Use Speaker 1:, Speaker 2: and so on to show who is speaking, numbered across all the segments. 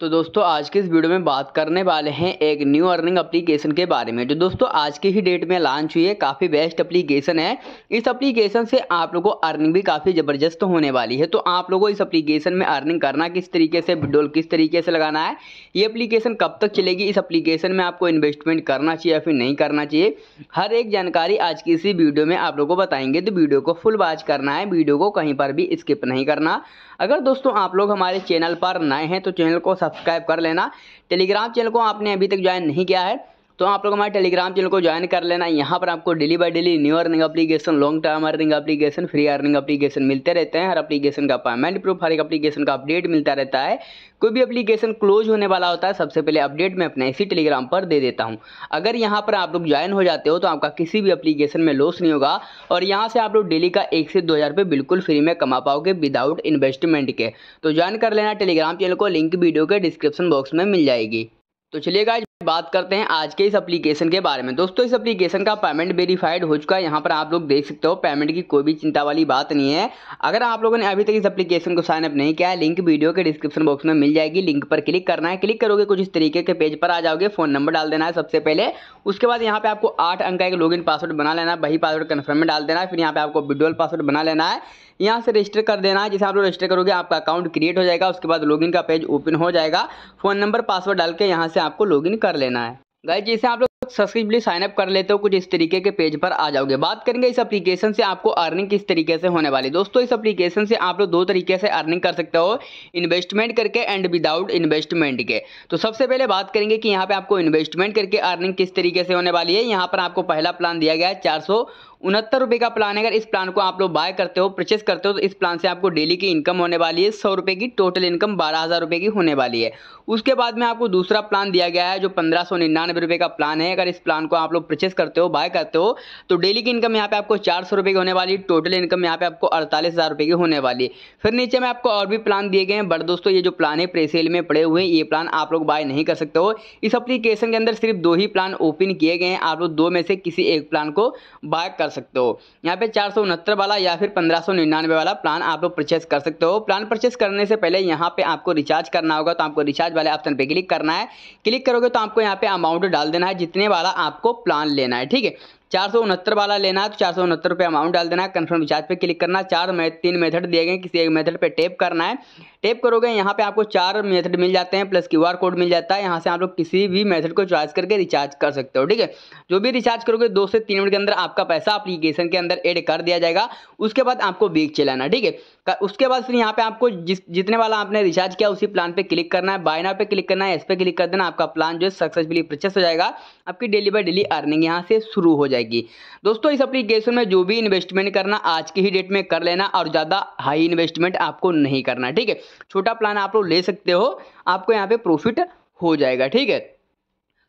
Speaker 1: तो दोस्तों आज के इस वीडियो में बात करने वाले हैं एक न्यू अर्निंग एप्लीकेशन के बारे में जो दोस्तों आज के ही डेट में लॉन्च हुई है काफ़ी बेस्ट एप्लीकेशन है इस एप्लीकेशन से आप लोगों को अर्निंग भी काफ़ी ज़बरदस्त होने वाली है तो आप लोगों को इस एप्लीकेशन में अर्निंग करना किस तरीके से विड्रोल किस तरीके से लगाना है ये अप्लीकेशन कब तक चलेगी इस अप्लीकेशन में आपको इन्वेस्टमेंट करना चाहिए या फिर नहीं करना चाहिए हर एक जानकारी आज की इसी वीडियो में आप लोगों को बताएंगे तो वीडियो को फुल वाच करना है वीडियो को कहीं पर भी स्किप नहीं करना अगर दोस्तों आप लोग हमारे चैनल पर नए हैं तो चैनल को सब्सक्राइब कर लेना टेलीग्राम चैनल को आपने अभी तक ज्वाइन नहीं किया है तो आप लोग हमारे टेलीग्राम चैनल को ज्वाइन कर लेना यहाँ पर आपको daily by daily new earning application long term earning application free earning application मिलते रहते हैं हर अपलीकेशन का पेमेंट प्रूफ हर एक अपलीकेशन का अपडेट मिलता रहता है कोई भी अपलीकेशन क्लोज होने वाला होता है सबसे पहले अपडेट मैं अपने इसी टेलीग्राम पर दे देता हूँ अगर यहाँ पर आप लोग ज्वाइन हो जाते हो तो आपका किसी भी अपलीकेशन में लॉस नहीं होगा और यहाँ से आप लोग डेली का एक से दो हज़ार रुपये बिल्कुल फ्री में कमा पाओगे विदाउट इन्वेस्टमेंट के तो ज्वाइन कर लेना टेलीग्राम चैनल को लिंक वीडियो के डिस्क्रिप्शन बॉक्स में मिल जाएगी तो चलिए गाइज बात करते हैं आज के इस एप्लीकेशन के बारे में दोस्तों इस एप्लीकेशन का पेमेंट वेरीफाइड हो चुका है यहाँ पर आप लोग देख सकते हो पेमेंट की कोई भी चिंता वाली बात नहीं है अगर आप लोगों ने अभी तक इस एप्लीकेशन को साइनअप नहीं किया है लिंक वीडियो के डिस्क्रिप्शन बॉक्स में मिल जाएगी लिंक पर क्लिक करना है क्लिक करोगे कुछ इस तरीके के पेज पर आ जाओगे फोन नंबर डाल देना है सबसे पहले उसके बाद यहाँ पे आपको आठ अंक का एक लॉग पासवर्ड बना लेना है वही पासवर्ड कन्फर्म में डाल देना है फिर यहाँ पे आपको विड्रोल पासवर्ड बना लेना है यहाँ से रजिस्टर कर देना है जैसे आप लोग रजिस्टर करोगे आपका अकाउंट क्रिएट हो जाएगा उसके बाद लॉगिन का पेज ओपन हो जाएगा फ़ोन नंबर पासवर्ड डाल के यहाँ से आपको लॉगिन कर लेना है गाइज जैसे आप लोग सक्सेसफुली साइन अप कर लेते हो कुछ इस तरीके के पेज पर आ जाओगे बात करेंगे इस एप्लीकेशन से आपको अर्निंग किस तरीके से होने वाली दोस्तों इस एप्लीकेशन से आप लोग दो तरीके से अर्निंग कर सकते हो इन्वेस्टमेंट करके एंड विदाउट इन्वेस्टमेंट के तो सबसे पहले बात करेंगे कि यहाँ पे आपको इन्वेस्टमेंट करके अर्निंग किस तरीके से होने वाली है यहाँ पर आपको पहला प्लान दिया गया है चार उनहत्तर रुपये का प्लान है अगर इस प्लान को आप लोग बाय करते हो परचेस करते हो तो इस प्लान से आपको डेली की इनकम होने वाली है सौ रुपये की टोटल इनकम बारह हज़ार रुपये की होने वाली है उसके बाद में आपको दूसरा प्लान दिया गया है जो पंद्रह सौ निन्यानवे रुपये का प्लान है अगर इस प्लान को आप लोग परचेस करते हो बाय करते हो तो डेली की इनकम यहाँ पे आपको चार सौ रुपये की होने वाली टोटल इनकम यहाँ पे आपको अड़तालीस हज़ार रुपये की होने वाली फिर नीचे में आपको और भी प्लान दिए गए हैं बट दोस्तों ये जो प्लान है प्रेसेल में पड़े हुए हैं ये प्लान आप लोग बाय नहीं कर सकते हो इस अप्लीकेशन के अंदर सिर्फ दो ही प्लान ओपन किए गए हैं आप लोग दो में से किसी एक प्लान को बाय कर सकते हो यहाँ पे चार वाला या फिर पंद्रह वाला प्लान आप लोग परचेस कर सकते हो प्लान परचेस करने से पहले यहाँ पे आपको रिचार्ज करना होगा तो आपको रिचार्ज वाले ऑप्शन पे क्लिक करना है क्लिक करोगे तो आपको यहाँ पे अमाउंट डाल देना है जितने वाला आपको प्लान लेना है ठीक है चार सौ उनहत्तर वाला लेना है तो चार सौ उनहत्तर रुपये अमाउंट डाल देना है कन्फर्म रिचार्ज पे क्लिक करना चार में तीन मेथड दिए गए किसी एक मेथड पे टेप करना है टेप करोगे यहाँ पे आपको चार मेथड मिल जाते हैं प्लस क्यू कोड मिल जाता है यहाँ से आप लोग किसी भी मेथड को चॉइस करके रिचार्ज कर सकते हो ठीक है जो भी रिचार्ज करोगे दो से तीन मिनट के अंदर आपका पैसा अप्लीकेशन के अंदर एड कर दिया जाएगा उसके बाद आपको बीक चलाना ठीक है उसके बाद फिर यहाँ पे आपको जिस जितने वाला आपने रिचार्ज किया उसी प्लान पे क्लिक करना है बायना पे क्लिक करना है इस पर क्लिक कर देना आपका प्लान जो है सक्सेसफुली परचेस हो जाएगा आपकी डेली बाय डेली अर्निंग यहाँ से शुरू हो जाएगी दोस्तों इस अप्लीकेशन में जो भी इन्वेस्टमेंट करना आज की ही डेट में कर लेना और ज़्यादा हाई इन्वेस्टमेंट आपको नहीं करना ठीक है छोटा प्लान आप लोग ले सकते हो आपको यहाँ पे प्रॉफिट हो जाएगा ठीक है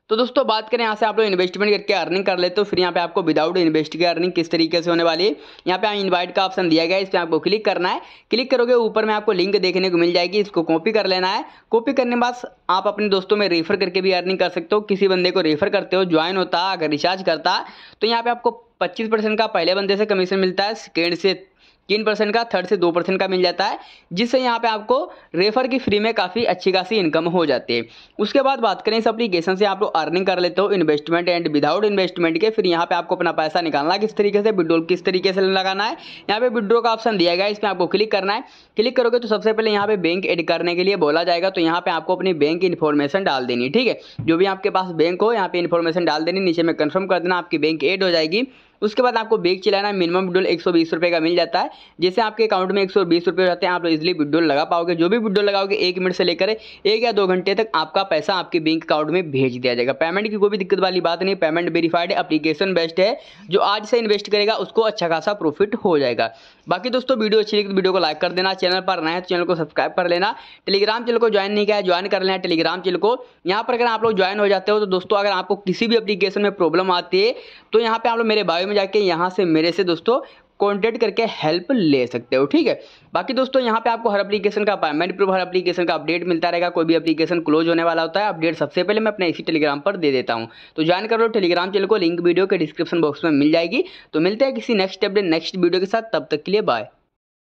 Speaker 1: तो दोस्तों बात करें यहाँ से आप लोग इन्वेस्टमेंट करके अर्निंग कर लेते हो फिर यहाँ पे आपको विदाउट इन्वेस्ट के अर्निंग किस तरीके से होने वाली है यहाँ पे इन्वाइट का ऑप्शन दिया गया है इस पर आपको क्लिक करना है क्लिक करोगे ऊपर में आपको लिंक देखने को मिल जाएगी इसको कॉपी कर लेना है कॉपी करने के बाद आप अपने दोस्तों में रेफर करके भी अर्निंग कर सकते हो किसी बंदे को रेफर करते हो ज्वाइन होता अगर रिचार्ज करता तो यहाँ पर आपको पच्चीस का पहले बंदे से कमीशन मिलता है सेकेंड से तीन परसेंट का थर्ड से दो परसेंट का मिल जाता है जिससे यहाँ पे आपको रेफर की फ्री में काफ़ी अच्छी खासी इनकम हो जाती है उसके बाद बात करें इस अप्लीकेशन से आप लोग अर्निंग कर लेते हो इन्वेस्टमेंट एंड विदाउट इन्वेस्टमेंट के फिर यहाँ पे आपको अपना पैसा निकालना किस तरीके से विड्रोल किस तरीके से लगाना है यहाँ पे विड्रो का ऑप्शन दिया गया इस इसमें आपको क्लिक करना है क्लिक करोगे तो सबसे पहले यहाँ पे बैंक एड करने के लिए बोला जाएगा तो यहाँ पे आपको अपनी बैंक की इन्फॉर्मेशन डाल देनी ठीक है जो भी आपके पास बैंक हो यहाँ पे इन्फॉर्मेशन डाल देनी नीचे में कन्फर्म कर देना आपकी बैंक एड हो जाएगी उसके बाद आपको बेग चलाना मिनिमम विड्रोल एक सौ का मिल जाता है जैसे आपके अकाउंट में एक सौ रहते हैं आप लोग इजिली विड्रोल लगा पाओगे जो भी विड्रोल लगाओगे एक मिनट से लेकर एक या दो घंटे तक आपका पैसा आपके बैंक अकाउंट में भेज दिया जाएगा पेमेंट की कोई भी दिक्कत वाली बात नहीं पेमेंट वेरीफाइड अप्लीकेशन बेस्ट है जो आज से इन्वेस्ट करेगा उसको अच्छा खासा प्रॉफिट हो जाएगा बाकी दोस्तों वीडियो अच्छी लगी तो वीडियो को लाइक कर देना चैनल पर नए है तो चैनल को सब्सक्राइब कर लेना टेलीग्राम चैनल को ज्वाइन नहीं किया ज्वाइन कर लेना टेलीग्राम चैनल को यहाँ पर अगर आप लोग ज्वाइन हो जाते हो तो दोस्तों अगर आपको किसी भी अपलीकेशन में प्रॉब्लम आती है तो यहाँ पर आप लोग मेरे बायो में जाके यहाँ से मेरे से दोस्तों कॉन्टेक्ट करके हेल्प ले सकते हो ठीक है बाकी दोस्तों यहाँ पे आपको हर एप्लीकेशन का पेमेंट प्रूफ हर एप्लीकेशन का अपडेट मिलता रहेगा कोई भी एप्लीकेशन क्लोज होने वाला होता है अपडेट सबसे पहले मैं अपने इसी टेलीग्राम पर दे देता हूँ तो ज्वाइन कर लो टेलीग्राम चैनल को लिंक वीडियो के डिस्क्रिप्शन बॉक्स में मिल जाएगी तो मिलते हैं किसी नेक्स्ट अपडेट नेक्स्ट वीडियो के साथ तब तक के लिए बाय